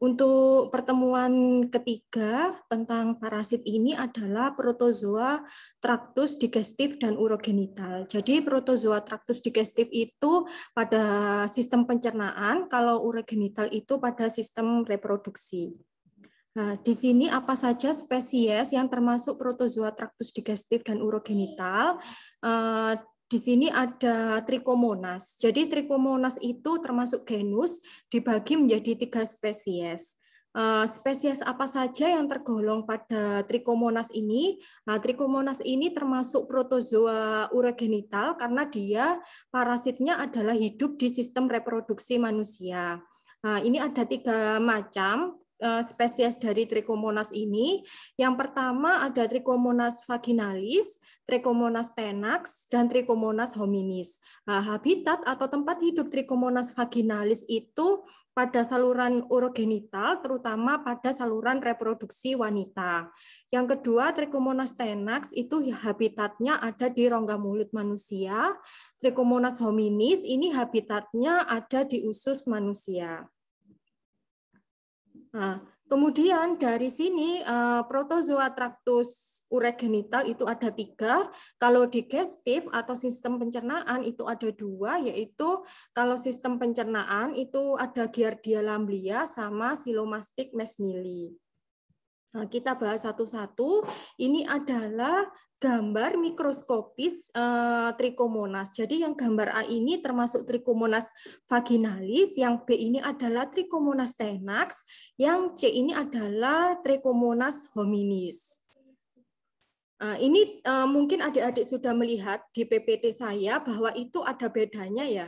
Untuk pertemuan ketiga tentang parasit ini adalah protozoa traktus digestif dan urogenital. Jadi protozoa traktus digestif itu pada sistem pencernaan, kalau urogenital itu pada sistem reproduksi. Nah, di sini apa saja spesies yang termasuk protozoa traktus digestif dan urogenital? Eh, di sini ada Trichomonas. Jadi Trichomonas itu termasuk genus dibagi menjadi tiga spesies. Eh, spesies apa saja yang tergolong pada Trichomonas ini? Nah, Trichomonas ini termasuk protozoa uragenital karena dia parasitnya adalah hidup di sistem reproduksi manusia. Nah, ini ada tiga macam. Eh, spesies dari Trichomonas ini. Yang pertama ada Trichomonas vaginalis, Trichomonas tenax, dan Trichomonas hominis. Nah, habitat atau tempat hidup Trichomonas vaginalis itu pada saluran urogenital, terutama pada saluran reproduksi wanita. Yang kedua, Trichomonas tenax itu habitatnya ada di rongga mulut manusia. Trichomonas hominis ini habitatnya ada di usus manusia. Nah, kemudian dari sini uh, eh, protozoa tractus uregenital genital itu ada tiga. Kalau digestif atau sistem pencernaan itu ada dua, yaitu kalau sistem pencernaan itu ada Giardia lamblia sama silomastik mesmili. Nah, kita bahas satu-satu. Ini adalah gambar mikroskopis uh, trichomonas. Jadi yang gambar A ini termasuk trichomonas vaginalis, yang B ini adalah trichomonas tenax, yang C ini adalah trichomonas hominis. Uh, ini uh, mungkin adik-adik sudah melihat di PPT saya bahwa itu ada bedanya ya.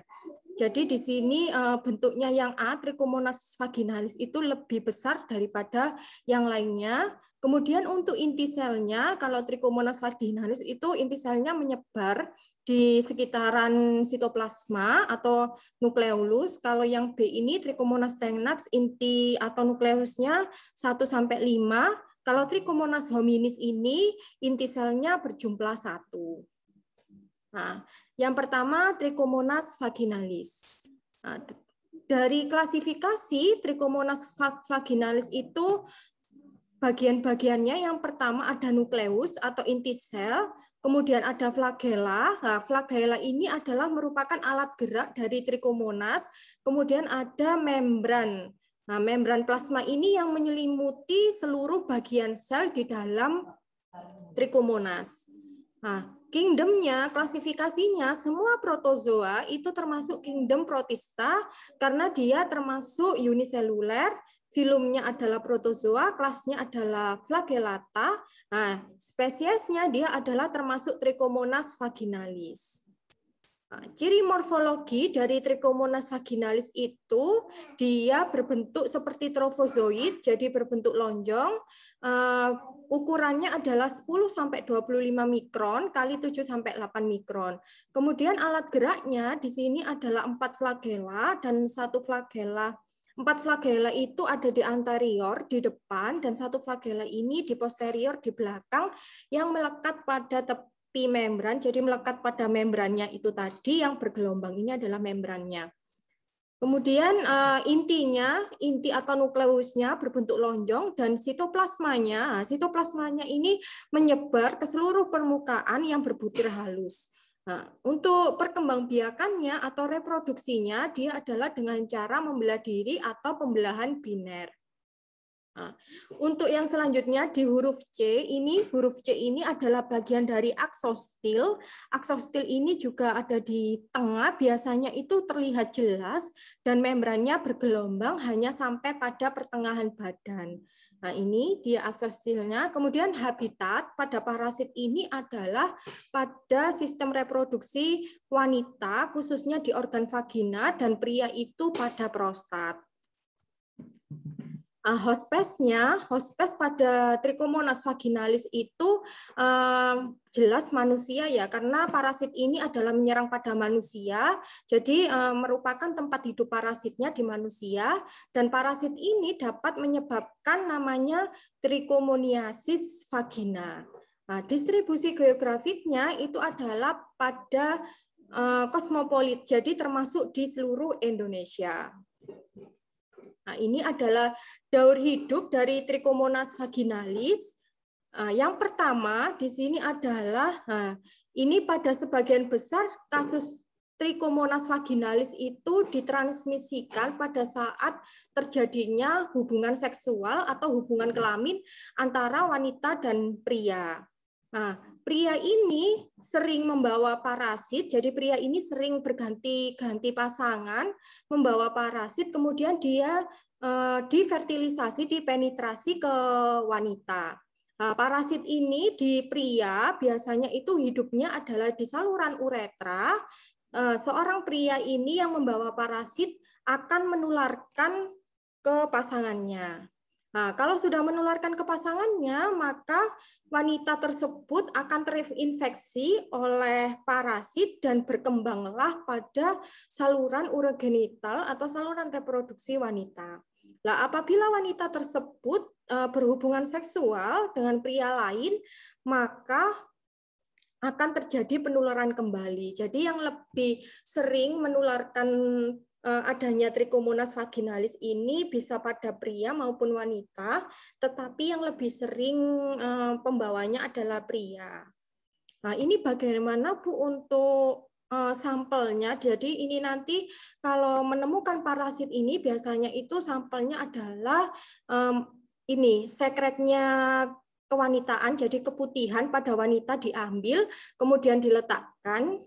Jadi di sini eh, bentuknya yang A, trichomonas vaginalis itu lebih besar daripada yang lainnya. Kemudian untuk inti selnya, kalau trichomonas vaginalis itu inti selnya menyebar di sekitaran sitoplasma atau nukleolus. Kalau yang B ini trichomonas tenax inti atau nukleusnya 1 sampai 5. Kalau trichomonas hominis ini inti selnya berjumlah satu. Nah, yang pertama Trichomonas vaginalis. Nah, dari klasifikasi Trichomonas vaginalis itu bagian-bagiannya yang pertama ada nukleus atau inti sel, kemudian ada flagella. Nah, flagela ini adalah merupakan alat gerak dari Trichomonas, kemudian ada membran. Nah, membran plasma ini yang menyelimuti seluruh bagian sel di dalam Trichomonas. Nah, kingdomnya, klasifikasinya, semua protozoa itu termasuk kingdom protista karena dia termasuk uniseluler, filumnya adalah protozoa, kelasnya adalah flagellata, nah, spesiesnya dia adalah termasuk trichomonas vaginalis. Nah, ciri morfologi dari Trichomonas vaginalis itu dia berbentuk seperti trofozoid, jadi berbentuk lonjong, eh, ukurannya adalah 10 sampai 25 mikron kali 7 sampai 8 mikron. Kemudian alat geraknya di sini adalah empat flagela dan satu flagela Empat flagela itu ada di anterior, di depan, dan satu flagela ini di posterior, di belakang, yang melekat pada tepi membran, jadi melekat pada membrannya itu tadi, yang bergelombang ini adalah membrannya. Kemudian eh, intinya, inti atau nukleusnya berbentuk lonjong dan sitoplasmanya. Nah, sitoplasmanya ini menyebar ke seluruh permukaan yang berbutir halus. Nah, untuk perkembangbiakannya atau reproduksinya, dia adalah dengan cara membelah diri atau pembelahan biner. Nah, untuk yang selanjutnya di huruf C ini huruf C ini adalah bagian dari aksostil. Aksostil ini juga ada di tengah, biasanya itu terlihat jelas dan membrannya bergelombang hanya sampai pada pertengahan badan. Nah, ini dia aksostilnya. Kemudian habitat pada parasit ini adalah pada sistem reproduksi wanita khususnya di organ vagina dan pria itu pada prostat. Uh, hospesnya, hospes pada Trichomonas vaginalis itu uh, jelas manusia ya, karena parasit ini adalah menyerang pada manusia, jadi uh, merupakan tempat hidup parasitnya di manusia, dan parasit ini dapat menyebabkan namanya trichomoniasis vagina. Nah, distribusi geografiknya itu adalah pada uh, kosmopolit, jadi termasuk di seluruh Indonesia. Nah, ini adalah daur hidup dari Trichomonas vaginalis. Ah, yang pertama di sini adalah ah, ini pada sebagian besar kasus Trichomonas vaginalis itu ditransmisikan pada saat terjadinya hubungan seksual atau hubungan kelamin antara wanita dan pria. Nah, pria ini sering membawa parasit, jadi pria ini sering berganti-ganti pasangan, membawa parasit, kemudian dia eh, difertilisasi, dipenetrasi ke wanita. Nah, parasit ini di pria biasanya itu hidupnya adalah di saluran uretra. Eh, seorang pria ini yang membawa parasit akan menularkan ke pasangannya. Nah, kalau sudah menularkan ke pasangannya, maka wanita tersebut akan terinfeksi oleh parasit dan berkembanglah pada saluran urogenital atau saluran reproduksi wanita. Nah, apabila wanita tersebut eh, berhubungan seksual dengan pria lain, maka akan terjadi penularan kembali. Jadi yang lebih sering menularkan Eh, adanya trichomonas vaginalis ini bisa pada pria maupun wanita, tetapi yang lebih sering eh, pembawanya adalah pria. Nah, ini bagaimana Bu untuk eh, sampelnya? Jadi ini nanti kalau menemukan parasit ini biasanya itu sampelnya adalah ini sekretnya kewanitaan, jadi keputihan pada wanita diambil, kemudian diletakkan,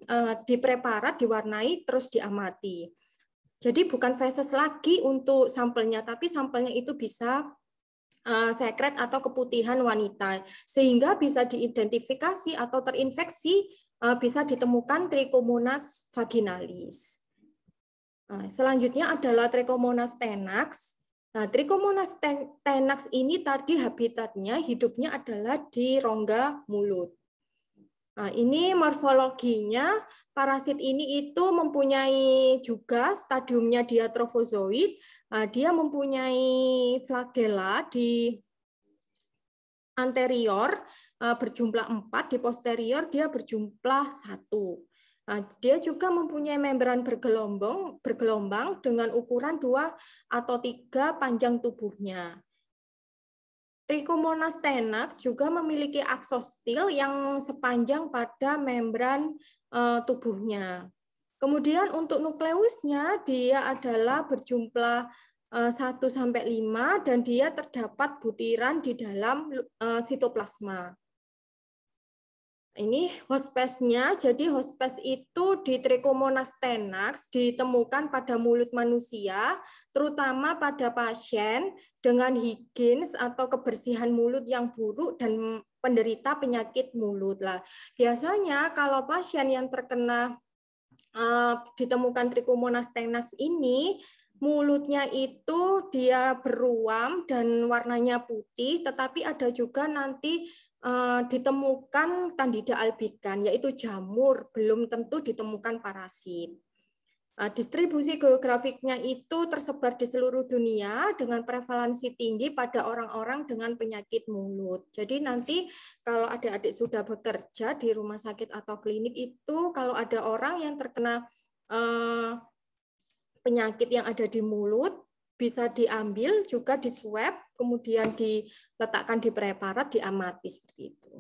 dipreparat, diwarnai, terus diamati. Jadi bukan feses lagi untuk sampelnya, tapi sampelnya itu bisa eh, sekret atau keputihan wanita sehingga bisa diidentifikasi atau terinfeksi eh, bisa ditemukan trichomonas vaginalis. Nah, selanjutnya adalah trichomonas tenax. Nah, trichomonas tenax ini tadi habitatnya hidupnya adalah di rongga mulut. Nah, ini morfologinya parasit ini itu mempunyai juga stadiumnya dia Nah, dia mempunyai flagela di anterior eh, berjumlah 4, di posterior dia berjumlah satu Nah, dia juga mempunyai membran bergelombang, bergelombang dengan ukuran dua atau tiga panjang tubuhnya. Trichomonas tenax juga memiliki aksostil yang sepanjang pada membran eh, tubuhnya. Kemudian untuk nukleusnya dia adalah berjumlah 1 eh, sampai 5 dan dia terdapat butiran di dalam eh, sitoplasma ini hospesnya, jadi hospes itu di Trichomonas tenax ditemukan pada mulut manusia, terutama pada pasien dengan higienis atau kebersihan mulut yang buruk dan penderita penyakit mulut lah. Biasanya kalau pasien yang terkena uh, ditemukan Trichomonas tenax ini mulutnya itu dia beruam dan warnanya putih, tetapi ada juga nanti uh, ditemukan kandida albikan, yaitu jamur, belum tentu ditemukan parasit. Uh, distribusi geografiknya itu tersebar di seluruh dunia dengan prevalensi tinggi pada orang-orang dengan penyakit mulut. Jadi nanti kalau adik-adik sudah bekerja di rumah sakit atau klinik itu kalau ada orang yang terkena eh, penyakit yang ada di mulut bisa diambil juga di swab kemudian diletakkan di preparat diamati seperti itu.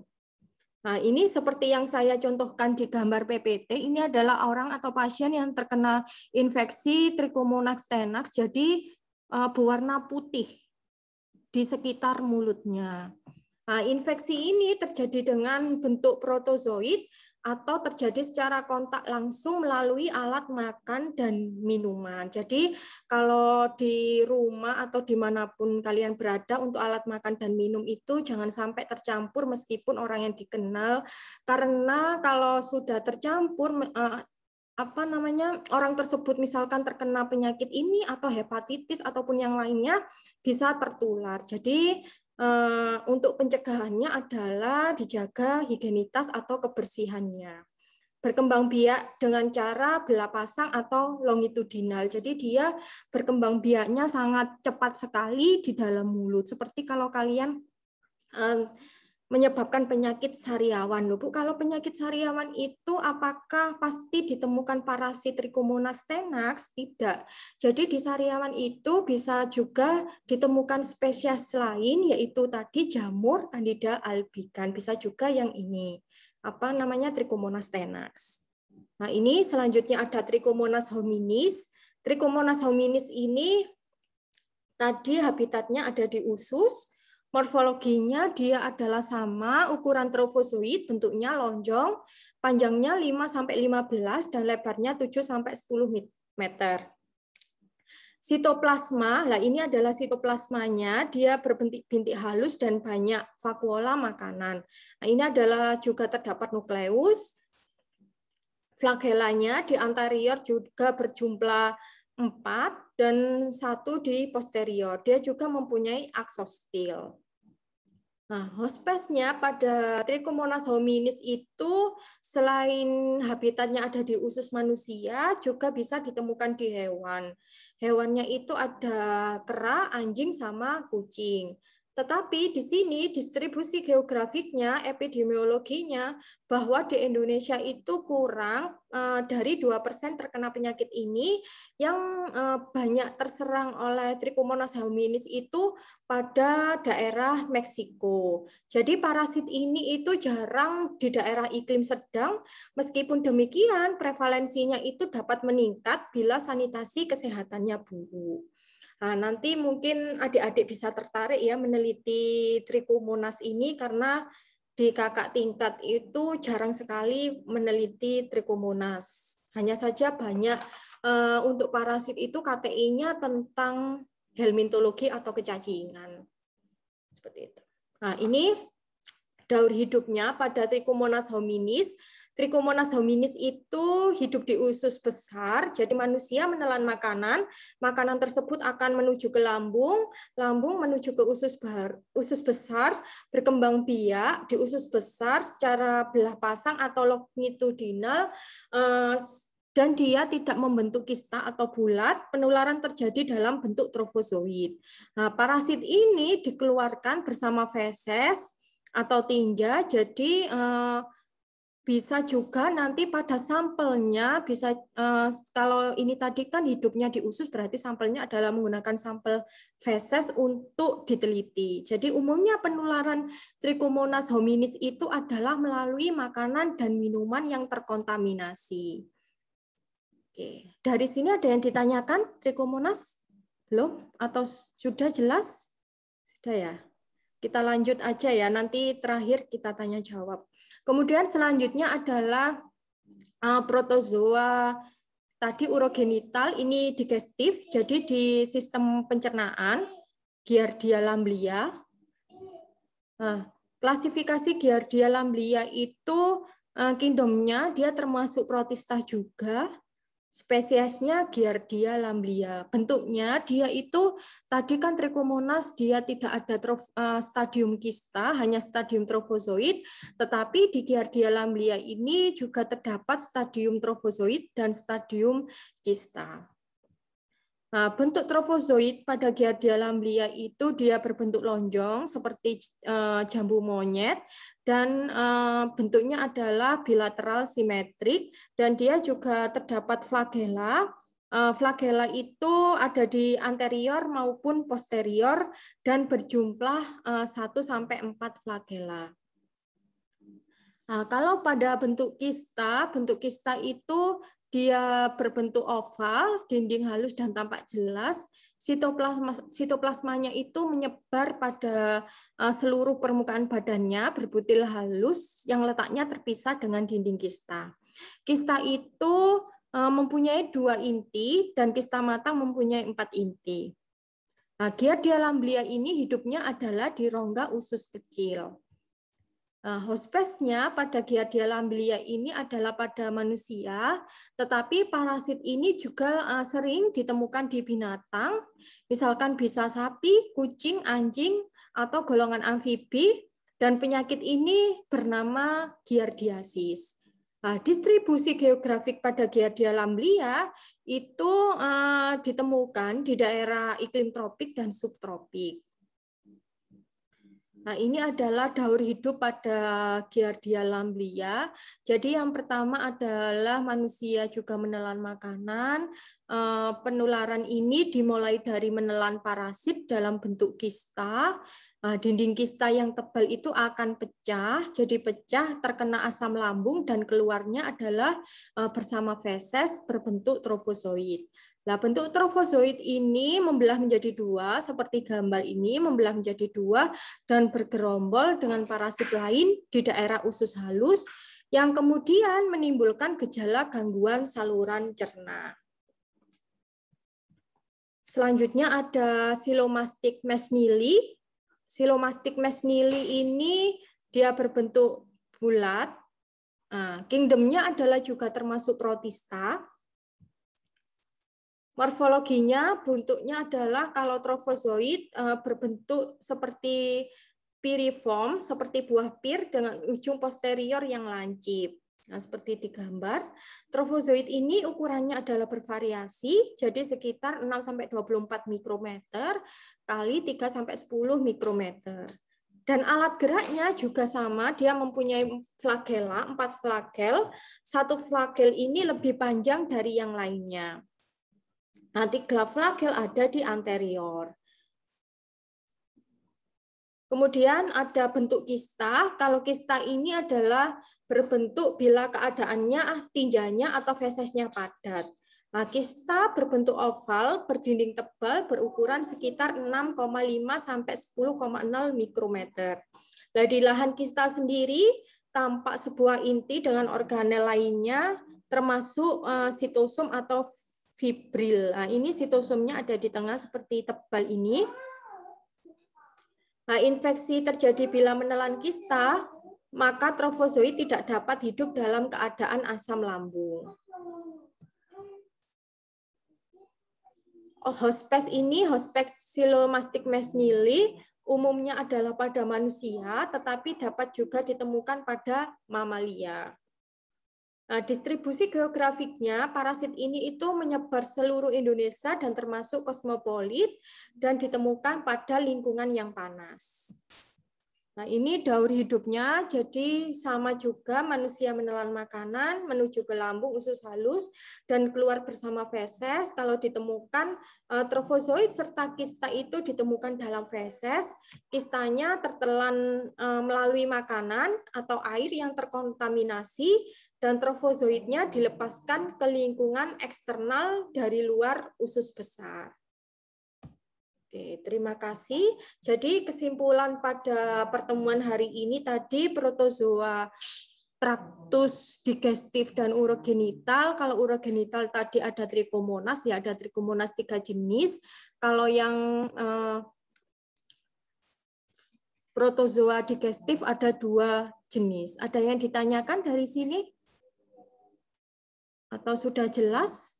Nah, ini seperti yang saya contohkan di gambar PPT, ini adalah orang atau pasien yang terkena infeksi Trichomonas tenax jadi eh, berwarna putih di sekitar mulutnya. Nah, infeksi ini terjadi dengan bentuk protozoid atau terjadi secara kontak langsung melalui alat makan dan minuman. Jadi kalau di rumah atau dimanapun kalian berada untuk alat makan dan minum itu jangan sampai tercampur meskipun orang yang dikenal karena kalau sudah tercampur eh, apa namanya orang tersebut misalkan terkena penyakit ini atau hepatitis ataupun yang lainnya bisa tertular. Jadi Eh, untuk pencegahannya adalah dijaga higienitas atau kebersihannya. Berkembang biak dengan cara belah pasang atau longitudinal. Jadi dia berkembang biaknya sangat cepat sekali di dalam mulut. Seperti kalau kalian eh, menyebabkan penyakit sariawan loh Bu. Kalau penyakit sariawan itu apakah pasti ditemukan parasit Trichomonas tenax? Tidak. Jadi di sariawan itu bisa juga ditemukan spesies lain yaitu tadi jamur Candida albicans, bisa juga yang ini. Apa namanya Trichomonas tenax. Nah, ini selanjutnya ada Trichomonas hominis. Trichomonas hominis ini tadi habitatnya ada di usus, Morfologinya dia adalah sama ukuran trofozoid, bentuknya lonjong, panjangnya 5 15 dan lebarnya 7 10 meter. Sitoplasma, lah ini adalah sitoplasmanya, dia berbentik bintik halus dan banyak vakuola makanan. Nah, ini adalah juga terdapat nukleus. Flagelanya di anterior juga berjumlah 4 dan satu di posterior. Dia juga mempunyai aksostil. Nah, hospesnya pada Trichomonas hominis itu selain habitatnya ada di usus manusia, juga bisa ditemukan di hewan. Hewannya itu ada kera, anjing, sama kucing. Tetapi di sini distribusi geografiknya, epidemiologinya, bahwa di Indonesia itu kurang uh, dari 2% terkena penyakit ini, yang eh, banyak terserang oleh Trichomonas hominis itu pada daerah Meksiko. Jadi parasit ini itu jarang di daerah iklim sedang, meskipun demikian prevalensinya itu dapat meningkat bila sanitasi kesehatannya buruk. Nah, nanti mungkin adik-adik bisa tertarik ya meneliti Trichomonas ini karena di kakak tingkat itu jarang sekali meneliti Trichomonas. Hanya saja banyak uh, untuk parasit itu KTI-nya tentang helmintologi atau kecacingan. Seperti itu. Nah, ini daur hidupnya pada Trichomonas hominis Trichomonas hominis itu hidup di usus besar, jadi manusia menelan makanan, makanan tersebut akan menuju ke lambung, lambung menuju ke usus bar, usus besar, berkembang biak di usus besar secara belah pasang atau longitudinal eh, dan dia tidak membentuk kista atau bulat, penularan terjadi dalam bentuk trofozoid. Nah, parasit ini dikeluarkan bersama feses atau tinja, jadi eh, bisa juga nanti pada sampelnya bisa uh, kalau ini tadi kan hidupnya di usus berarti sampelnya adalah menggunakan sampel feses untuk diteliti. Jadi umumnya penularan Trichomonas hominis itu adalah melalui makanan dan minuman yang terkontaminasi. Oke, dari sini ada yang ditanyakan Trichomonas? Belum atau sudah jelas? Sudah ya? Kita lanjut aja ya, nanti terakhir kita tanya jawab. Kemudian selanjutnya adalah uh, protozoa tadi urogenital ini digestif, jadi di sistem pencernaan Giardia lamblia. Nah, klasifikasi Giardia lamblia itu eh, kingdomnya dia termasuk protista juga spesiesnya Giardia lamblia. Bentuknya dia itu tadi kan trichomonas dia tidak ada trof, uh, stadium kista, hanya stadium trofozoid, tetapi di Giardia lamblia ini juga terdapat stadium trofozoid dan stadium kista. Nah, bentuk trofozoid pada Giardia lamblia itu dia berbentuk lonjong seperti uh, jambu monyet dan uh, bentuknya adalah bilateral simetrik dan dia juga terdapat flagella Uh, flagella itu ada di anterior maupun posterior dan berjumlah uh, 1 sampai 4 flagella Nah, kalau pada bentuk kista, bentuk kista itu dia berbentuk oval, dinding halus dan tampak jelas. Sitoplasma, sitoplasmanya itu menyebar pada eh, seluruh permukaan badannya berbutil halus yang letaknya terpisah dengan dinding kista. Kista itu eh, mempunyai dua inti dan kista matang mempunyai empat inti. Nah, Giardia lamblia ini hidupnya adalah di rongga usus kecil. Nah, hospesnya pada giardia lamblia ini adalah pada manusia, tetapi parasit ini juga uh, sering ditemukan di binatang, misalkan bisa sapi, kucing, anjing, atau golongan amfibi, dan penyakit ini bernama giardiasis. Nah, distribusi geografik pada giardia lamblia itu uh, ditemukan di daerah iklim tropik dan subtropik. Nah, ini adalah daur hidup pada Giardia lamblia. Jadi yang pertama adalah manusia juga menelan makanan. Eh, penularan ini dimulai dari menelan parasit dalam bentuk kista. Eh, dinding kista yang tebal itu akan pecah, jadi pecah terkena asam lambung dan keluarnya adalah eh, bersama feses berbentuk trofozoid. Nah, bentuk trofozoid ini membelah menjadi dua, seperti gambar ini membelah menjadi dua dan bergerombol dengan parasit lain di daerah usus halus yang kemudian menimbulkan gejala gangguan saluran cerna. Selanjutnya ada silomastik mesnili. Silomastik mesnili ini dia berbentuk bulat. Nah, kingdomnya adalah juga termasuk protista, Morfologinya bentuknya adalah kalau trofozoid eh, berbentuk seperti piriform, seperti buah pir dengan ujung posterior yang lancip. Nah, seperti di gambar, trofozoid ini ukurannya adalah bervariasi, jadi sekitar 6-24 mikrometer kali 3-10 mikrometer. Dan alat geraknya juga sama, dia mempunyai flagela, 4 flagel. Satu flagel ini lebih panjang dari yang lainnya. Nanti gelap flagel ada di anterior. Kemudian ada bentuk kista. Kalau kista ini adalah berbentuk bila keadaannya ah, tinjanya atau fesesnya padat. Nah, kista berbentuk oval, berdinding tebal, berukuran sekitar 6,5 sampai 10,0 mikrometer. Nah, di lahan kista sendiri tampak sebuah inti dengan organel lainnya, termasuk eh, sitosom atau fibril. Nah, ini sitosomnya ada di tengah seperti tebal ini. Nah, infeksi terjadi bila menelan kista, maka trofozoid tidak dapat hidup dalam keadaan asam lambung. Oh, hospes ini, hospes silomastik mesnili, umumnya adalah pada manusia, tetapi dapat juga ditemukan pada mamalia. Nah, distribusi geografiknya parasit ini itu menyebar seluruh Indonesia dan termasuk kosmopolit dan ditemukan pada lingkungan yang panas. Nah, ini daur hidupnya jadi sama juga manusia menelan makanan menuju ke lambung usus halus dan keluar bersama feses. Kalau ditemukan eh, trofozoid serta kista itu ditemukan dalam feses, kistanya tertelan eh, melalui makanan atau air yang terkontaminasi dan trofozoidnya dilepaskan ke lingkungan eksternal dari luar usus besar. Oke, terima kasih. Jadi kesimpulan pada pertemuan hari ini tadi protozoa traktus digestif dan urogenital. Kalau urogenital tadi ada trichomonas, ya ada trichomonas tiga jenis. Kalau yang eh, protozoa digestif ada dua jenis. Ada yang ditanyakan dari sini? Atau sudah jelas?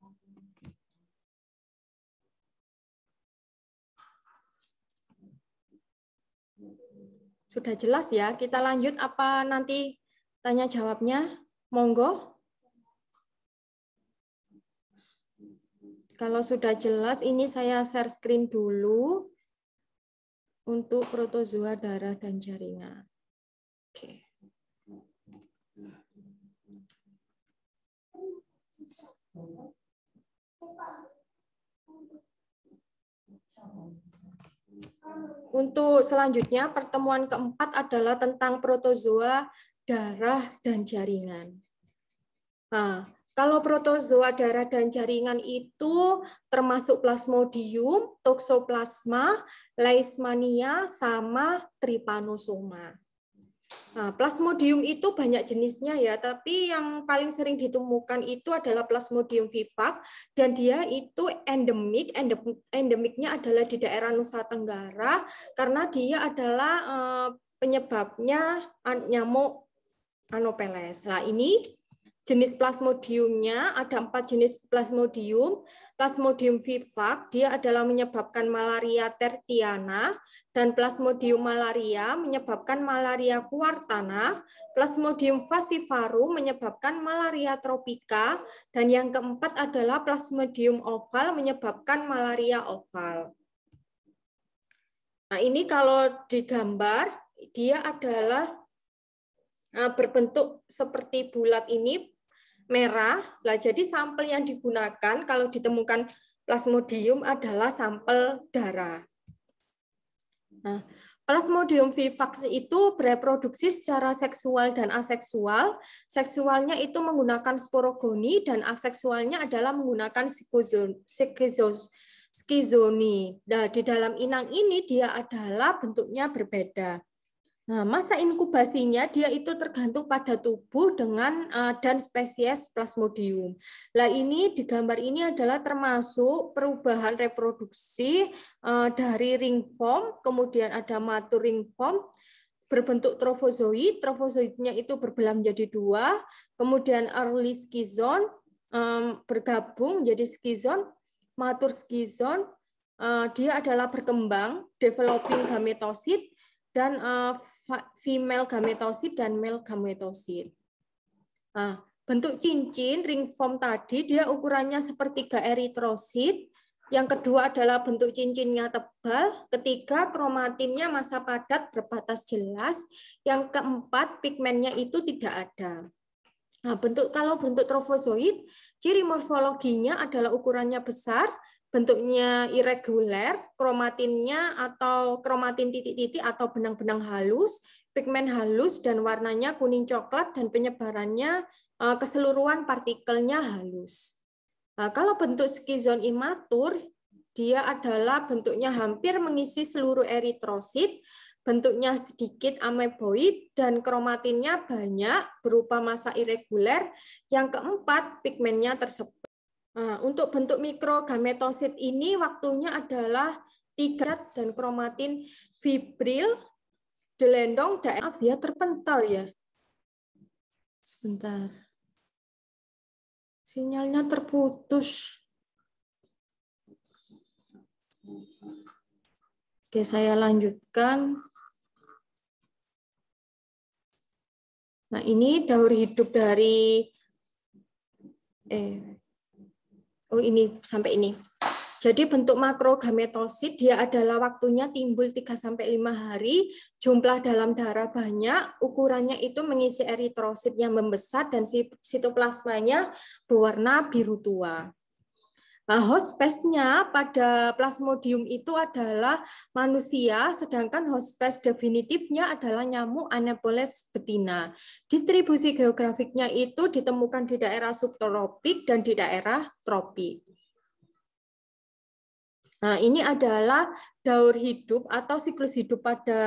Sudah jelas ya, kita lanjut apa nanti tanya jawabnya? Monggo. Kalau sudah jelas, ini saya share screen dulu untuk protozoa darah dan jaringan. Oke. Okay. Untuk selanjutnya, pertemuan keempat adalah tentang protozoa, darah, dan jaringan. Nah, kalau protozoa darah dan jaringan itu termasuk plasmodium, toksoplasma, leishmania, sama trypanosoma. Nah, plasmodium itu banyak jenisnya ya, tapi yang paling sering ditemukan itu adalah plasmodium vivax dan dia itu endemik. Endem, endemiknya adalah di daerah Nusa Tenggara karena dia adalah eh, penyebabnya nyamuk Anopeles. Nah, ini jenis plasmodiumnya ada empat jenis plasmodium. Plasmodium vivax dia adalah menyebabkan malaria tertiana dan plasmodium malaria menyebabkan malaria kuartana, plasmodium falciparum menyebabkan malaria tropika dan yang keempat adalah plasmodium oval menyebabkan malaria oval. Nah, ini kalau digambar dia adalah ah, berbentuk seperti bulat ini merah. Lah jadi sampel yang digunakan kalau ditemukan plasmodium adalah sampel darah. Nah, Plasmodium vivax itu bereproduksi secara seksual dan aseksual. Seksualnya itu menggunakan sporogoni dan aseksualnya adalah menggunakan skizoni. Nah, di dalam inang ini dia adalah bentuknya berbeda. Nah, masa inkubasinya dia itu tergantung pada tubuh dengan uh, dan spesies plasmodium. Nah, ini di gambar ini adalah termasuk perubahan reproduksi uh, dari ringform, kemudian ada matur ringform berbentuk trofozoid, trofozoidnya itu berbelah menjadi dua, kemudian early skizon um, bergabung jadi skizon, matur skizon uh, eh, dia adalah berkembang, developing gametosit, dan uh, female gametosit dan male gametosit. Nah, bentuk cincin ring form tadi dia ukurannya sepertiga eritrosit. Yang kedua adalah bentuk cincinnya tebal, ketiga kromatinnya masa padat berbatas jelas, yang keempat pigmennya itu tidak ada. Nah, bentuk kalau bentuk trofozoid, ciri morfologinya adalah ukurannya besar, bentuknya irregular, kromatinnya atau kromatin titik-titik atau benang-benang halus, pigmen halus dan warnanya kuning coklat dan penyebarannya eh, keseluruhan partikelnya halus. Nah, kalau bentuk skizon imatur, dia adalah bentuknya hampir mengisi seluruh eritrosit, bentuknya sedikit ameboid, dan kromatinnya banyak berupa massa irregular. Yang keempat, pigmennya tersebut. Nah, untuk bentuk mikro mikrogametosit ini waktunya adalah tiga dan kromatin fibril delendong daerah via terpental ya. Sebentar. Sinyalnya terputus. Oke, saya lanjutkan. Nah, ini daur hidup dari eh oh ini sampai ini. Jadi bentuk makrogametosit dia adalah waktunya timbul 3 sampai 5 hari, jumlah dalam darah banyak, ukurannya itu mengisi eritrosit yang membesar dan sitoplasmanya berwarna biru tua. Nah, hospesnya pada plasmodium itu adalah manusia, sedangkan hospes definitifnya adalah nyamuk Anopheles betina. Distribusi geografiknya itu ditemukan di daerah subtropik dan di daerah tropik. Nah, ini adalah daur hidup atau siklus hidup pada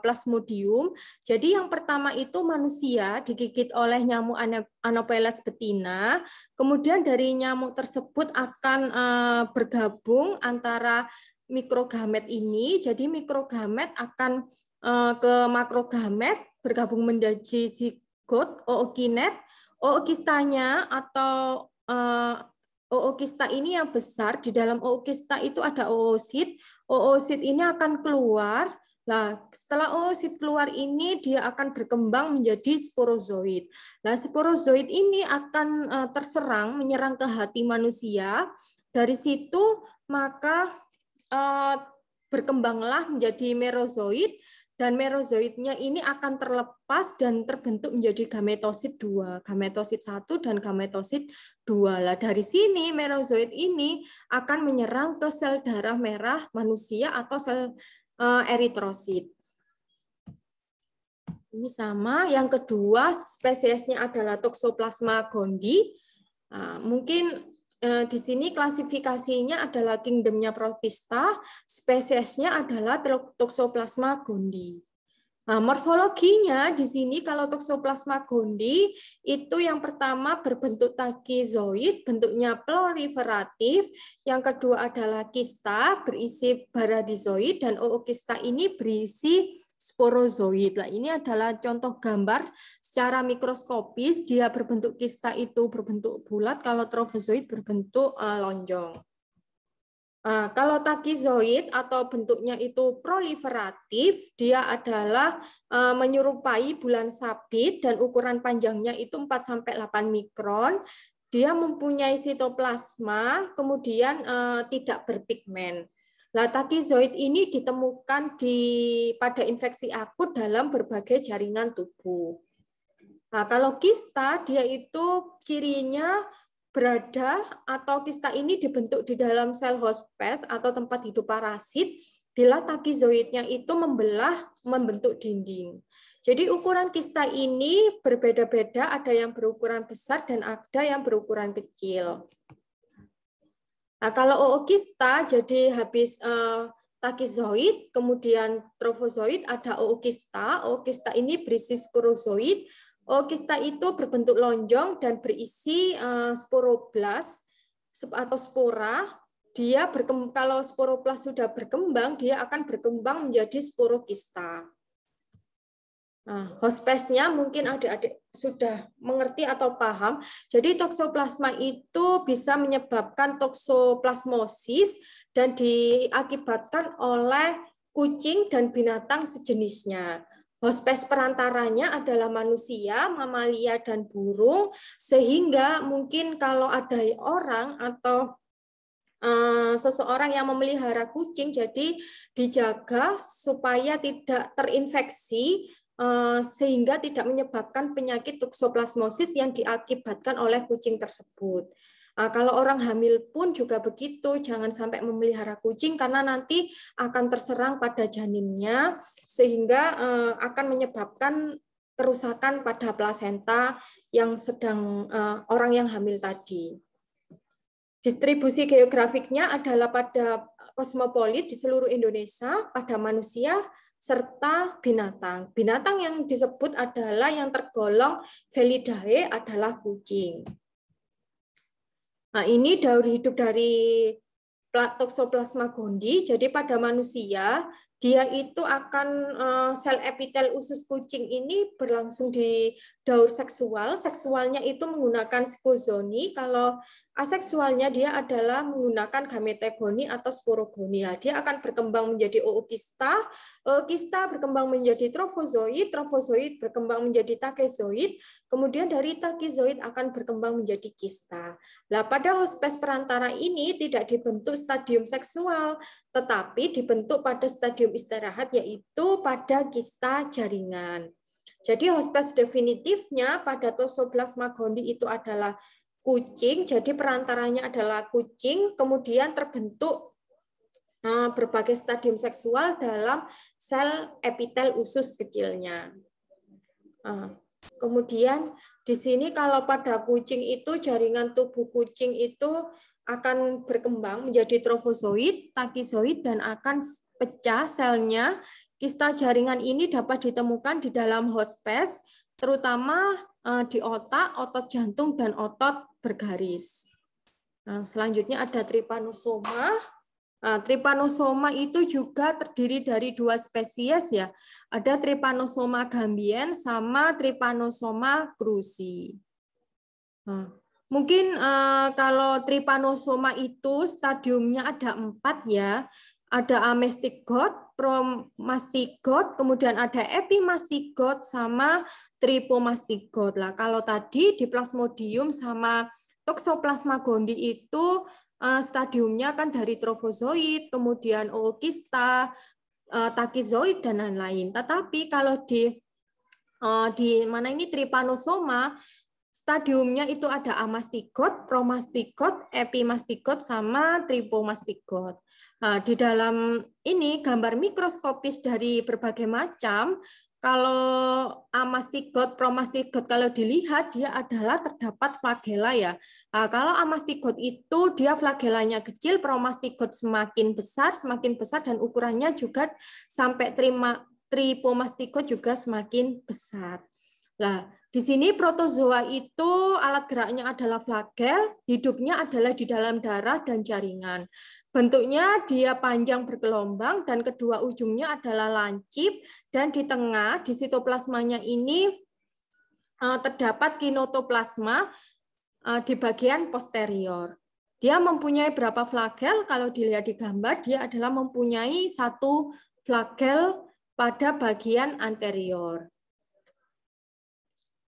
plasmodium. Jadi yang pertama itu manusia digigit oleh nyamuk Anopheles betina, kemudian dari nyamuk tersebut akan eh, bergabung antara mikrogamet ini. Jadi mikrogamet akan eh, ke makrogamet bergabung menjadi zigot ookinet. Ookistanya atau eh, Ookista ini yang besar, di dalam ookista itu ada oosit. Oosit ini akan keluar. Nah, setelah oosit keluar ini dia akan berkembang menjadi sporozoid. Nah, sporozoid ini akan e, terserang, menyerang ke hati manusia. Dari situ maka e, berkembanglah menjadi merozoid dan merozoidnya ini akan terlepas dan terbentuk menjadi gametosit 2, gametosit 1 dan gametosit 2. Lah dari sini merozoid ini akan menyerang ke sel darah merah manusia atau sel eh, eritrosit. Ini sama. Yang kedua spesiesnya adalah Toxoplasma gondii. Nah, mungkin Eh, di sini klasifikasinya adalah kingdomnya protista, spesiesnya adalah Toxoplasma gondii. Nah, morfologinya di sini kalau Toxoplasma gondii itu yang pertama berbentuk takizoid, bentuknya proliferatif, yang kedua adalah kista berisi baradizoid dan ookista ini berisi sporozoid. Nah, ini adalah contoh gambar secara mikroskopis. Dia berbentuk kista itu berbentuk bulat, kalau trofozoid berbentuk uh, lonjong. Nah, kalau takizoid atau bentuknya itu proliferatif, dia adalah eh, menyerupai bulan sabit dan ukuran panjangnya itu 4-8 mikron. Dia mempunyai sitoplasma, kemudian tidak berpigmen. Nah, takizoid ini ditemukan di pada infeksi akut dalam berbagai jaringan tubuh. Nah, kalau kista dia itu cirinya berada atau kista ini dibentuk di dalam sel hospes atau tempat hidup parasit bila takizoidnya itu membelah membentuk dinding. Jadi ukuran kista ini berbeda-beda, ada yang berukuran besar dan ada yang berukuran kecil. Nah, kalau ookista jadi habis eh, takizoid, kemudian trofozoid ada ookista. Ookista ini berisi sporozoid. Ookista itu berbentuk lonjong dan berisi eh, sporoblas atau spora dia berkembang, kalau sporoplas sudah berkembang, dia akan berkembang menjadi sporokista. Nah, hospesnya mungkin adik-adik sudah mengerti atau paham. Jadi toksoplasma itu bisa menyebabkan toksoplasmosis dan diakibatkan oleh kucing dan binatang sejenisnya. Hospes perantaranya adalah manusia, mamalia, dan burung, sehingga mungkin kalau ada orang atau eh, seseorang yang memelihara kucing jadi dijaga supaya tidak terinfeksi Eh, sehingga tidak menyebabkan penyakit toksoplasmosis yang diakibatkan oleh kucing tersebut. Nah, kalau orang hamil pun juga begitu, jangan sampai memelihara kucing karena nanti akan terserang pada janinnya sehingga eh, akan menyebabkan kerusakan pada plasenta yang sedang orang yang hamil tadi. Distribusi geografiknya adalah pada kosmopolit di seluruh Indonesia, pada manusia, serta binatang. Binatang yang disebut adalah yang tergolong Felidae adalah kucing. Nah, ini daur hidup dari Toxoplasma gondii. Jadi pada manusia dia itu akan eh, sel epitel usus kucing ini berlangsung di daur seksual. Seksualnya itu menggunakan skozoni. Kalau aseksualnya dia adalah menggunakan gametegoni atau sporogonia. Nah, dia akan berkembang menjadi ookista, ookista berkembang menjadi trofozoid, trofozoid berkembang menjadi takezoid, kemudian dari takezoid akan berkembang menjadi kista. Nah, pada hospes perantara ini tidak dibentuk stadium seksual, tetapi dibentuk pada stadium istirahat yaitu pada kista jaringan. Jadi hospes definitifnya pada tosoplasma gondii itu adalah kucing, jadi perantaranya adalah kucing, kemudian terbentuk eh, berbagai stadium seksual dalam sel epitel usus kecilnya. Eh, kemudian di sini kalau pada kucing itu jaringan tubuh kucing itu akan berkembang menjadi trofozoid, takizoid, dan akan pecah selnya. Kista jaringan ini dapat ditemukan di dalam hospes, terutama eh, di otak, otot jantung, dan otot bergaris. Nah, selanjutnya ada tripanosoma. Nah, tripanosoma itu juga terdiri dari dua spesies ya. Ada tripanosoma gambien sama tripanosoma cruzi. Nah, mungkin eh, kalau tripanosoma itu stadiumnya ada empat ya. Ada amestigot, tripromastigot, kemudian ada epimastigot sama tripomastigot. Lah kalau tadi di plasmodium sama toksoplasma gondii itu eh, stadiumnya kan dari trofozoid, kemudian ookista, eh, takizoid dan lain-lain. Tetapi kalau di eh, di mana ini tripanosoma stadiumnya itu ada amastigot, promastigot, epimastigot, sama tripomastigot. Nah, di dalam ini gambar mikroskopis dari berbagai macam, kalau amastigot, promastigot kalau dilihat dia adalah terdapat flagela ya. Nah, kalau amastigot itu dia flagelanya kecil, promastigot semakin besar, semakin besar dan ukurannya juga sampai terima tripomastigot juga semakin besar. Nah, di sini protozoa itu alat geraknya adalah flagel, hidupnya adalah di dalam darah dan jaringan. Bentuknya dia panjang bergelombang dan kedua ujungnya adalah lancip dan di tengah di sitoplasmanya ini eh, terdapat kinotoplasma eh, di bagian posterior. Dia mempunyai berapa flagel? Kalau dilihat di gambar, dia adalah mempunyai satu flagel pada bagian anterior.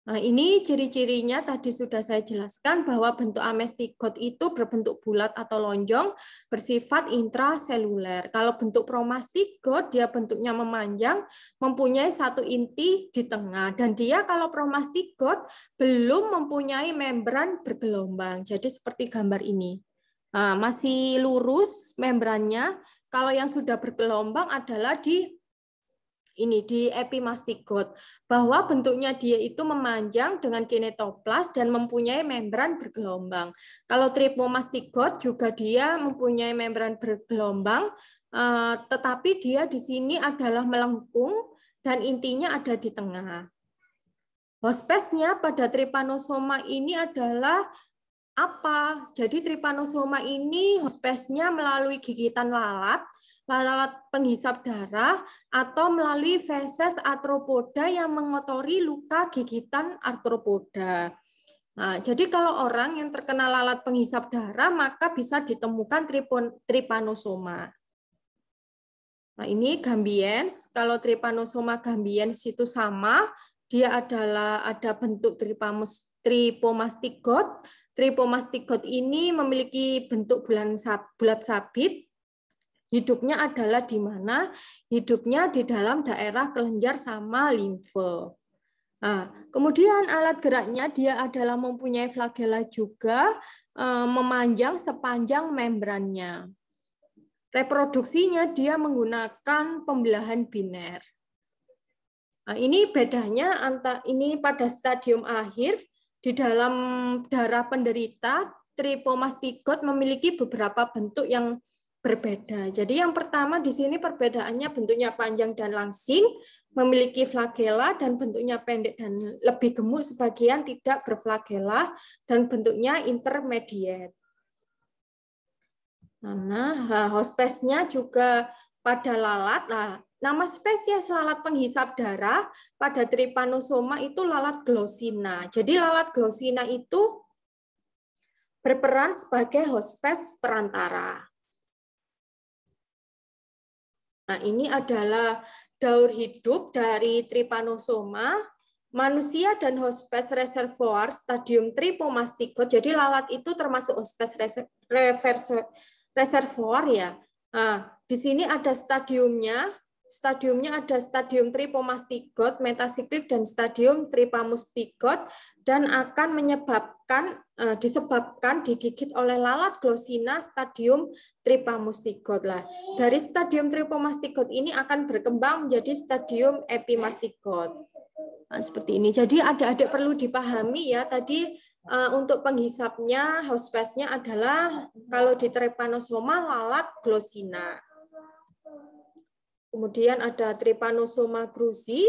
Nah, ini ciri-cirinya tadi sudah saya jelaskan bahwa bentuk amestigot itu berbentuk bulat atau lonjong, bersifat intraseluler. Kalau bentuk promastigot, dia bentuknya memanjang, mempunyai satu inti di tengah. Dan dia kalau promastigot belum mempunyai membran bergelombang. Jadi seperti gambar ini. Nah, masih lurus membrannya. Kalau yang sudah bergelombang adalah di ini di epimastigot bahwa bentuknya dia itu memanjang dengan kinetoplas dan mempunyai membran bergelombang. Kalau tripomastigot juga dia mempunyai membran bergelombang, eh, tetapi dia di sini adalah melengkung dan intinya ada di tengah. Hospesnya pada tripanosoma ini adalah apa? Jadi tripanosoma ini hospesnya melalui gigitan lalat, lalat penghisap darah, atau melalui feses arthropoda yang mengotori luka gigitan arthropoda. Nah, jadi kalau orang yang terkena lalat penghisap darah, maka bisa ditemukan tripanosoma. Nah, ini gambiens. Kalau tripanosoma gambiens itu sama, dia adalah ada bentuk tripomastigot Tripomastigot ini memiliki bentuk bulan bulat sabit. Hidupnya adalah di mana? Hidupnya di dalam daerah kelenjar sama limfe. Nah, kemudian alat geraknya dia adalah mempunyai flagela juga eh, memanjang sepanjang membrannya. Reproduksinya dia menggunakan pembelahan biner. Nah, ini bedanya antara ini pada stadium akhir di dalam darah penderita, tripomastigot memiliki beberapa bentuk yang berbeda. Jadi yang pertama di sini perbedaannya bentuknya panjang dan langsing, memiliki flagela dan bentuknya pendek dan lebih gemuk sebagian tidak berflagela dan bentuknya intermediate. Nah, hostesnya juga pada lalat. Nah, nama spesies lalat penghisap darah pada trypanosoma itu lalat glossina. Jadi lalat glossina itu berperan sebagai hospes perantara. Nah, ini adalah daur hidup dari trypanosoma. Manusia dan hospes reservoir stadium tripomastigot. Jadi lalat itu termasuk hospes reservoir ya. Nah, di sini ada stadiumnya. Stadiumnya ada stadium tripomastigot, metasiklik, dan stadium tripamustigot, dan akan menyebabkan eh, disebabkan digigit oleh lalat glosina stadium tripamustigot lah. Dari stadium tripomastigot ini akan berkembang menjadi stadium epimastigot. Nah, seperti ini. Jadi adik-adik perlu dipahami ya tadi eh, untuk penghisapnya house nya adalah kalau di trepanosoma lalat glosina. Kemudian ada Trypanosoma cruzi.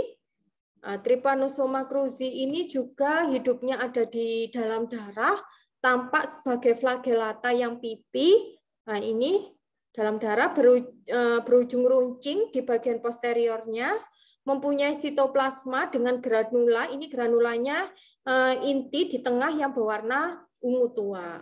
Nah, Trypanosoma cruzi ini juga hidupnya ada di dalam darah, tampak sebagai flagelata yang pipih. Nah, ini dalam darah e, berujung runcing di bagian posteriornya, mempunyai sitoplasma dengan granula. Ini granulanya e, inti di tengah yang berwarna ungu tua.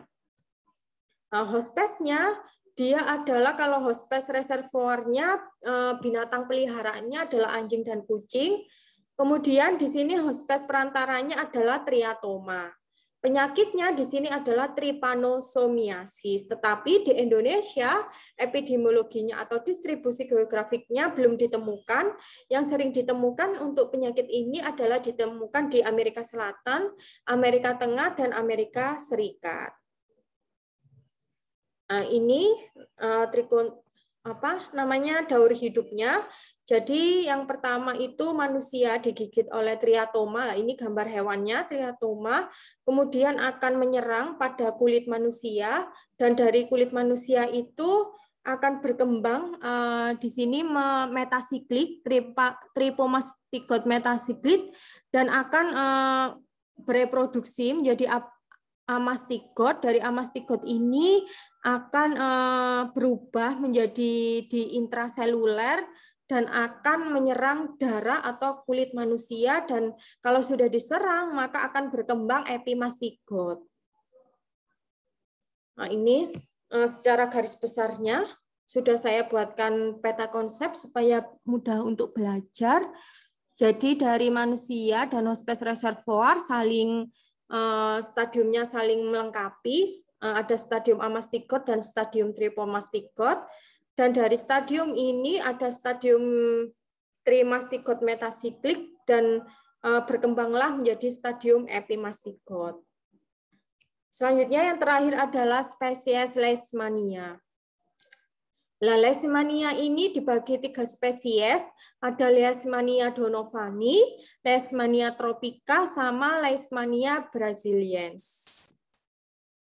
Nah, hospesnya dia adalah kalau hospes reservoirnya eh, binatang peliharaannya adalah anjing dan kucing. Kemudian di sini hospes perantaranya adalah triatoma. Penyakitnya di sini adalah tripanosomiasis, tetapi di Indonesia epidemiologinya atau distribusi geografiknya belum ditemukan. Yang sering ditemukan untuk penyakit ini adalah ditemukan di Amerika Selatan, Amerika Tengah, dan Amerika Serikat. Nah, ini uh, eh, trikon apa namanya daur hidupnya. Jadi yang pertama itu manusia digigit oleh triatoma. ini gambar hewannya triatoma, kemudian akan menyerang pada kulit manusia dan dari kulit manusia itu akan berkembang uh, di sini metasiklik tripa tigot metasiklit dan akan uh, bereproduksi menjadi amastigot dari amastigot ini akan uh, berubah menjadi di intraseluler dan akan menyerang darah atau kulit manusia dan kalau sudah diserang maka akan berkembang epimastigot. Nah, ini uh, secara garis besarnya sudah saya buatkan peta konsep supaya mudah untuk belajar. Jadi dari manusia dan hospes reservoir saling Eh, stadiumnya saling melengkapi. Eh, ada stadium amastigot dan stadium tripomastigot. Dan dari stadium ini ada stadium trimastigot metasiklik dan eh, berkembanglah menjadi stadium epimastigot. Selanjutnya yang terakhir adalah spesies Leishmania. Nah, Leishmania ini dibagi tiga spesies, ada Leishmania donovani, Leishmania tropica, sama Leishmania brasiliens.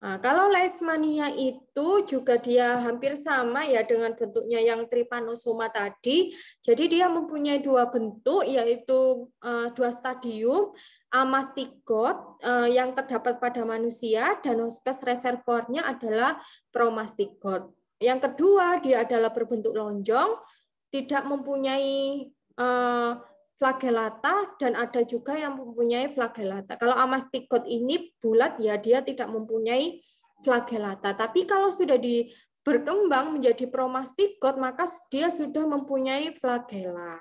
Nah, kalau Leishmania itu juga dia hampir sama ya dengan bentuknya yang tripanosoma tadi. Jadi dia mempunyai dua bentuk yaitu uh, dua stadium amastigot uh, yang terdapat pada manusia dan hospes reservoirnya adalah promastigot. Yang kedua, dia adalah berbentuk lonjong, tidak mempunyai eh, flagelata dan ada juga yang mempunyai flagelata. Kalau amastikot ini bulat ya dia tidak mempunyai flagelata. Tapi kalau sudah di berkembang menjadi promastikot maka dia sudah mempunyai flagela.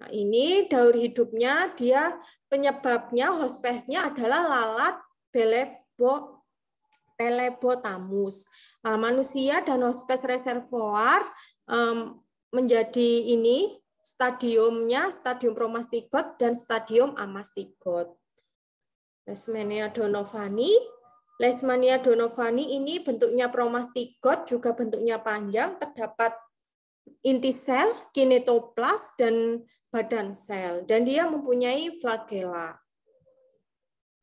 Nah, ini daur hidupnya dia penyebabnya hospesnya adalah lalat belebo Telebotamus. Uh, manusia dan hospes reservoir um, menjadi ini stadiumnya stadium promastigot dan stadium amastigot. Leishmania donovani. Leishmania donovani ini bentuknya promastigot juga bentuknya panjang terdapat inti sel, kinetoplas dan badan sel dan dia mempunyai flagela.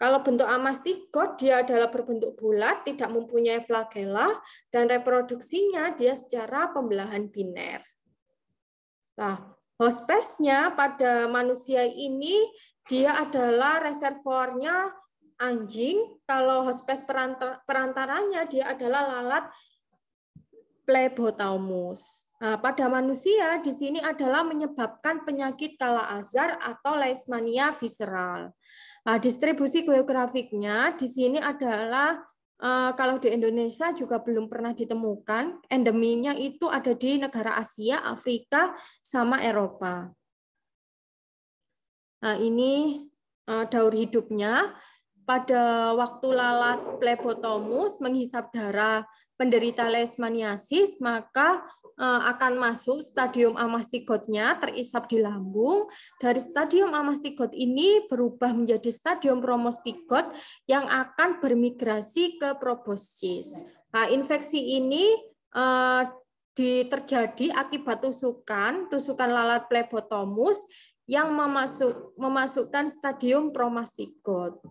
Kalau bentuk amastigot, dia adalah berbentuk bulat, tidak mempunyai flagella, dan reproduksinya dia secara pembelahan biner. Nah, hospesnya pada manusia ini, dia adalah reservoirnya anjing. Kalau hospes perantaranya, dia adalah lalat plebotaumus. Nah, pada manusia di sini adalah menyebabkan penyakit kala azar atau leishmania visceral. Nah, distribusi geografiknya di sini adalah uh, kalau di Indonesia juga belum pernah ditemukan, endeminya itu ada di negara Asia, Afrika, sama Eropa. Nah, ini uh, daur hidupnya. Pada waktu lalat plebotomus menghisap darah penderita leishmaniasis, maka Eh, akan masuk stadium amastigotnya terisap di lambung. Dari stadium amastigot ini berubah menjadi stadium promostigot yang akan bermigrasi ke proboscis. Nah, infeksi ini diterjadi eh, terjadi akibat tusukan, tusukan lalat plebotomus yang memasuk, memasukkan stadium promastigot.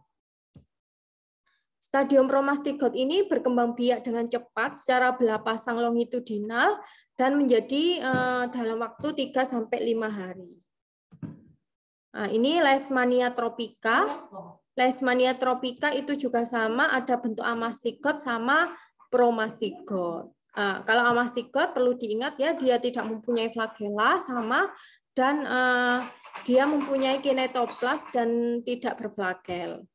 Stadium promastigot ini berkembang biak dengan cepat secara belah pasang longitudinal dan menjadi eh, dalam waktu 3 sampai 5 hari. Nah, ini Leishmania tropica. Leishmania tropica itu juga sama ada bentuk amastigot sama promastigot. Uh, nah, kalau amastigot perlu diingat ya dia tidak mempunyai flagela sama dan uh, dia mempunyai kinetoplas dan tidak berflagel.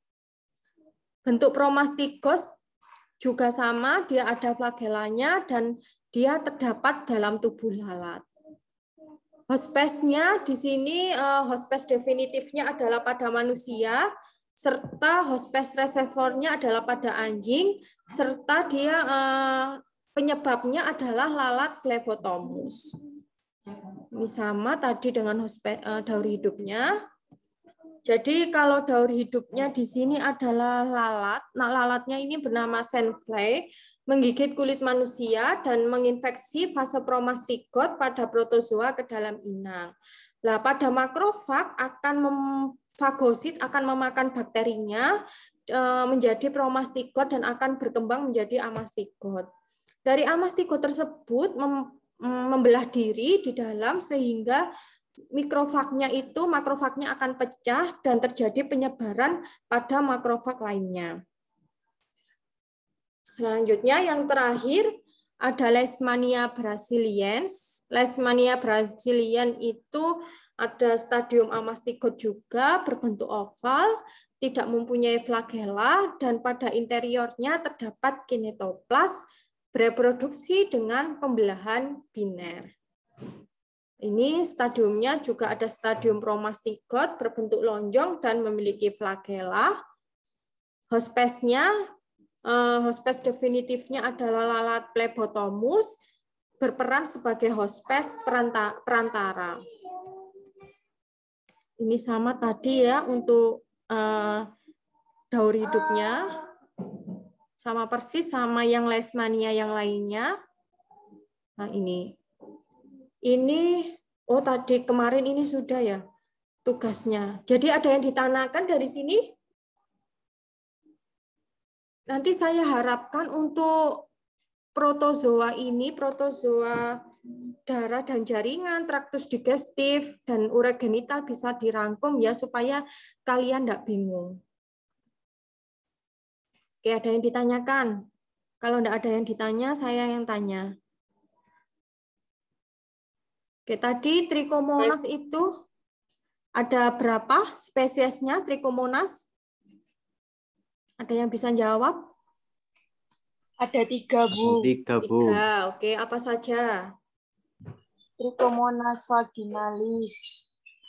Bentuk promastikus juga sama, dia ada flagelanya dan dia terdapat dalam tubuh lalat. Hospesnya di sini eh, hospes definitifnya adalah pada manusia, serta hospes reservornya adalah pada anjing, serta dia eh, penyebabnya adalah lalat plebotomus. Ini sama tadi dengan hospes eh, daur hidupnya. Jadi kalau daur hidupnya di sini adalah lalat. Nah, lalatnya ini bernama sandfly, menggigit kulit manusia dan menginfeksi fase promastigot pada protozoa ke dalam inang. Nah, pada makrofag akan fagosit akan memakan bakterinya e, menjadi promastigot dan akan berkembang menjadi amastigot. Dari amastigot tersebut membelah diri di dalam sehingga mikrofagnya itu makrofagnya akan pecah dan terjadi penyebaran pada makrofag lainnya. Selanjutnya yang terakhir ada Leishmania brasiliens. Leishmania brasilien itu ada stadium amastigot juga berbentuk oval, tidak mempunyai flagela dan pada interiornya terdapat kinetoplas bereproduksi dengan pembelahan biner. Ini stadiumnya juga ada stadium promastigot berbentuk lonjong dan memiliki flagella. Hospesnya, eh, hospes definitifnya adalah lalat plebotomus, berperan sebagai hospes perantara. Ini sama tadi ya untuk eh, daur hidupnya. Sama persis sama yang lesmania yang lainnya. Nah ini. Ini, oh tadi kemarin ini sudah ya tugasnya. Jadi ada yang ditanakan dari sini. Nanti saya harapkan untuk protozoa ini, protozoa darah dan jaringan, traktus digestif, dan uregenital bisa dirangkum ya supaya kalian tidak bingung. Oke, ada yang ditanyakan? Kalau tidak ada yang ditanya, saya yang tanya. Oke, tadi Trichomonas itu ada berapa spesiesnya Trichomonas? Ada yang bisa jawab? Ada tiga, Bu. Tiga, Bu. Tiga, oke. Apa saja? Trichomonas vaginalis,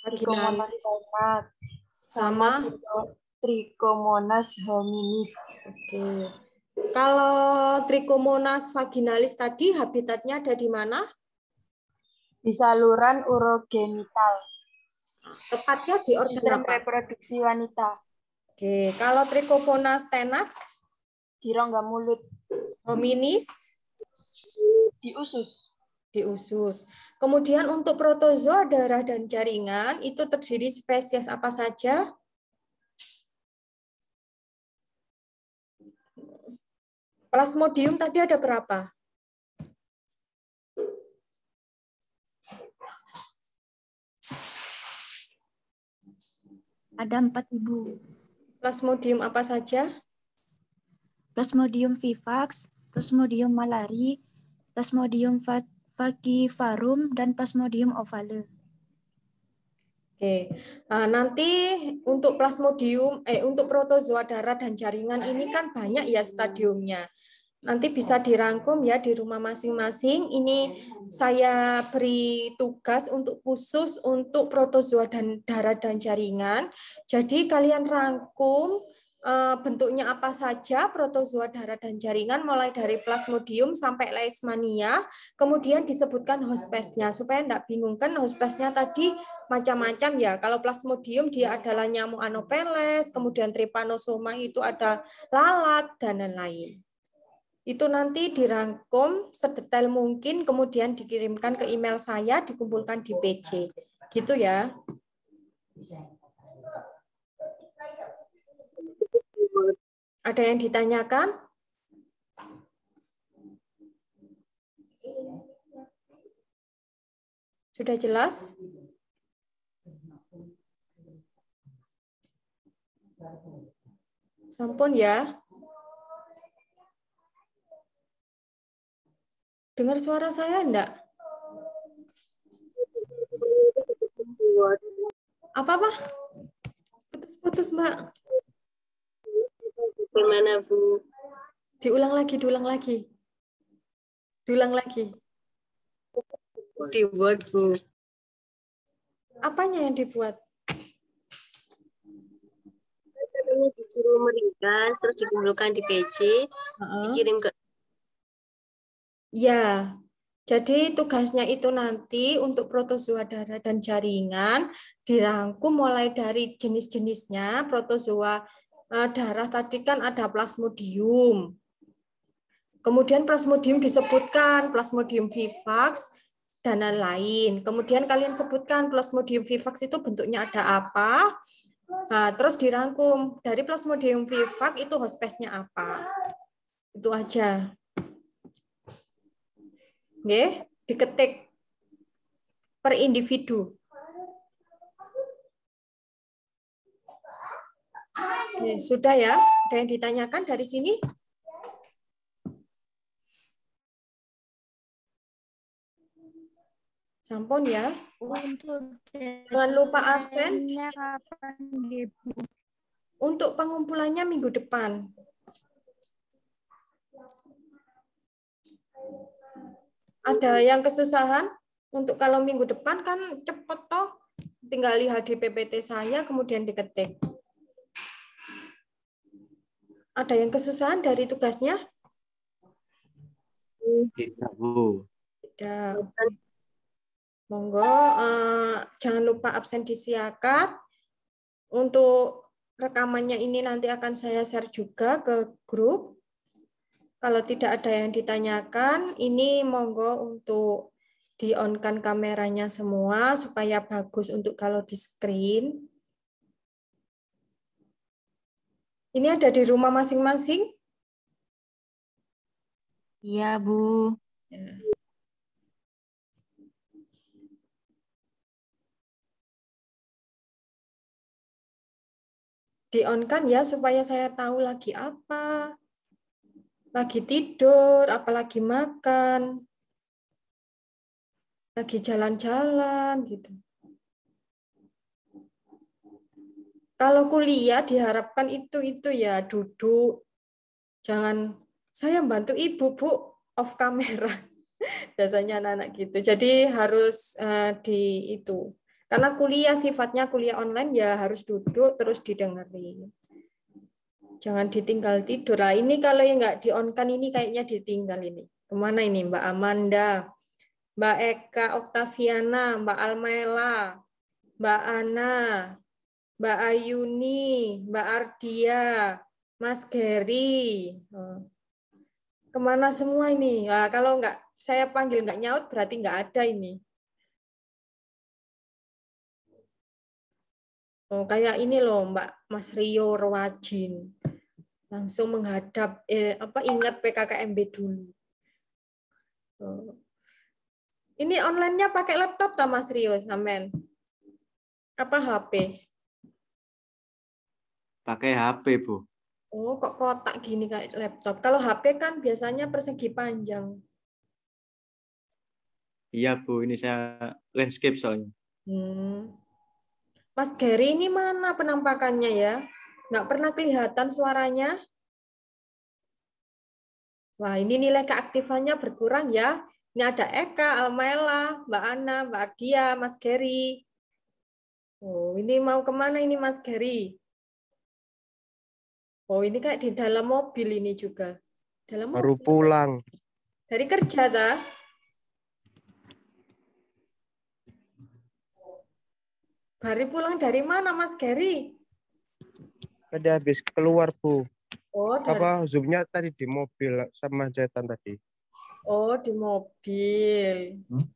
vaginalis. Trichomonas sama Trichomonas hominis. Oke. Kalau Trichomonas vaginalis tadi habitatnya ada di mana? Di saluran urogenital. Tepatnya di organ apa? reproduksi wanita. Oke, kalau Trichophona tenax di rongga mulut. Hominis di usus. Di usus. Kemudian untuk protozoa darah dan jaringan itu terdiri spesies apa saja? Plasmodium tadi ada berapa? Ada empat ibu. Plasmodium apa saja? Plasmodium vivax, Plasmodium malari, Plasmodium varum, dan Plasmodium ovale. Oke, nah, nanti untuk plasmodium, eh untuk protozoa darah dan jaringan ini kan banyak ya stadiumnya nanti bisa dirangkum ya di rumah masing-masing. Ini saya beri tugas untuk khusus untuk protozoa dan darah dan jaringan. Jadi kalian rangkum eh, bentuknya apa saja protozoa darah dan jaringan mulai dari plasmodium sampai leishmania kemudian disebutkan hospesnya supaya tidak bingung kan hospesnya tadi macam-macam ya kalau plasmodium dia adalah nyamuk anopeles kemudian trypanosoma itu ada lalat dan lain-lain itu nanti dirangkum sedetail mungkin, kemudian dikirimkan ke email saya, dikumpulkan di PC. Gitu ya. Ada yang ditanyakan? Sudah jelas? Sampun ya. Dengar suara saya enggak? apa Pak? Putus-putus, Mbak. Gimana, Bu? Diulang lagi, diulang lagi. Diulang lagi. Dibuat, Bu. Apanya yang dibuat? disuruh meringkas terus dikumpulkan di PC uh -uh. dikirim ke Ya, jadi tugasnya itu nanti untuk protozoa darah dan jaringan dirangkum mulai dari jenis-jenisnya. Protozoa e, darah tadi kan ada plasmodium. Kemudian plasmodium disebutkan plasmodium vivax dan lain-lain. Kemudian kalian sebutkan plasmodium vivax itu bentuknya ada apa? Nah, terus dirangkum dari plasmodium vivax itu hospesnya apa? Itu aja nggih, diketik per individu. Ya, sudah ya? Ada yang ditanyakan dari sini? Sampun ya. Jangan lupa absen. Untuk pengumpulannya minggu depan. Ada yang kesusahan untuk kalau minggu depan kan cepet toh tinggal lihat di PPT saya kemudian diketik. Ada yang kesusahan dari tugasnya? Tidak, Bu. Tidak. Monggo uh, jangan lupa absen di siakat. Untuk rekamannya ini nanti akan saya share juga ke grup. Kalau tidak ada yang ditanyakan, ini monggo untuk di on kan kameranya semua supaya bagus untuk kalau di screen. Ini ada di rumah masing-masing? Iya, Bu. Ya. Di on kan ya supaya saya tahu lagi apa lagi tidur, apalagi makan, lagi jalan-jalan gitu. Kalau kuliah diharapkan itu itu ya duduk, jangan saya bantu ibu bu off kamera biasanya anak-anak gitu. Jadi harus uh, di itu karena kuliah sifatnya kuliah online ya harus duduk terus didengerin jangan ditinggal tidur. lah. ini kalau yang nggak di-on-kan ini kayaknya ditinggal ini. Kemana ini Mbak Amanda, Mbak Eka Oktaviana, Mbak Almela, Mbak Ana, Mbak Ayuni, Mbak Ardia, Mas Gary. Oh. Kemana semua ini? Nah, kalau nggak saya panggil nggak nyaut berarti nggak ada ini. Oh, kayak ini loh Mbak Mas Rio Rwajin langsung menghadap eh, apa ingat PKKMB dulu. Eh, ini online-nya pakai laptop tak Mas Rio Samen? Apa HP? Pakai HP, Bu. Oh, kok kotak gini kayak laptop. Kalau HP kan biasanya persegi panjang. Iya, Bu. Ini saya landscape soalnya. Hmm. Mas Gary ini mana penampakannya ya? Nggak pernah kelihatan suaranya? Wah, ini nilai keaktifannya berkurang ya. Ini ada Eka, Almaela, Mbak Ana, Mbak Adia, Mas Gary. Oh, ini mau kemana ini Mas Gary? Oh, ini kayak di dalam mobil ini juga. Dalam mobil. Baru pulang. Dari kerja, ta? Baru pulang dari mana, Mas Gary? Tadi habis keluar, Bu. Oh, dari... apa zoomnya tadi di mobil sama jahitan tadi. Oh, di mobil. Hmm?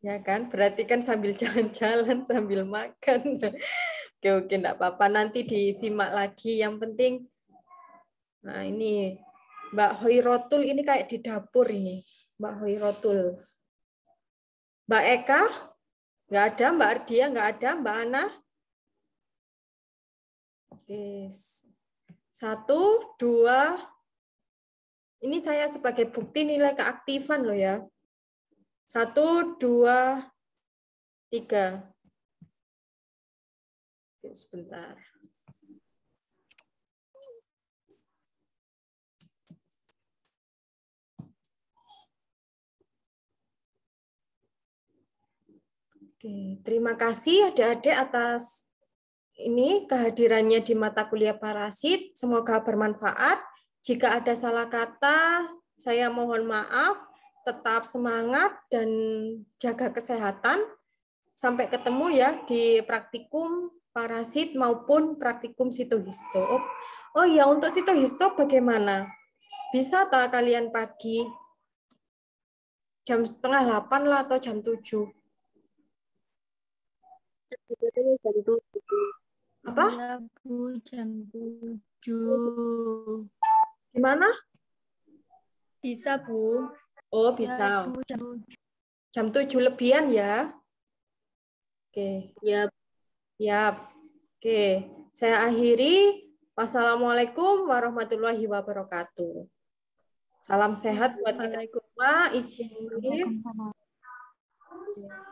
Ya kan, berarti kan sambil jalan-jalan, sambil makan. oke, oke, enggak apa-apa. Nanti disimak lagi. Yang penting, nah ini Mbak Hoirotul ini kayak di dapur ini. Mbak Hoirotul. Mbak Eka, nggak ada. Mbak Ardia, nggak ada. Mbak Ana, Oke. Satu, dua. Ini saya sebagai bukti nilai keaktifan loh ya. Satu, dua, tiga. sebentar. Oke, terima kasih adik-adik atas ini kehadirannya di mata kuliah parasit. Semoga bermanfaat. Jika ada salah kata, saya mohon maaf. Tetap semangat dan jaga kesehatan. Sampai ketemu ya di praktikum parasit maupun praktikum sitohisto. Oh ya, untuk sitohisto bagaimana? Bisa tak kalian pagi jam setengah delapan lah atau jam tujuh? Jam tujuh apa? Lagu jam 7. Gimana? Bisa, Bu. Oh, bisa. jam, 7. jam lebihan ya. Oke. Ya. Yap. Oke. Saya akhiri. Wassalamualaikum warahmatullahi wabarakatuh. Salam sehat buat kita semua. Izin.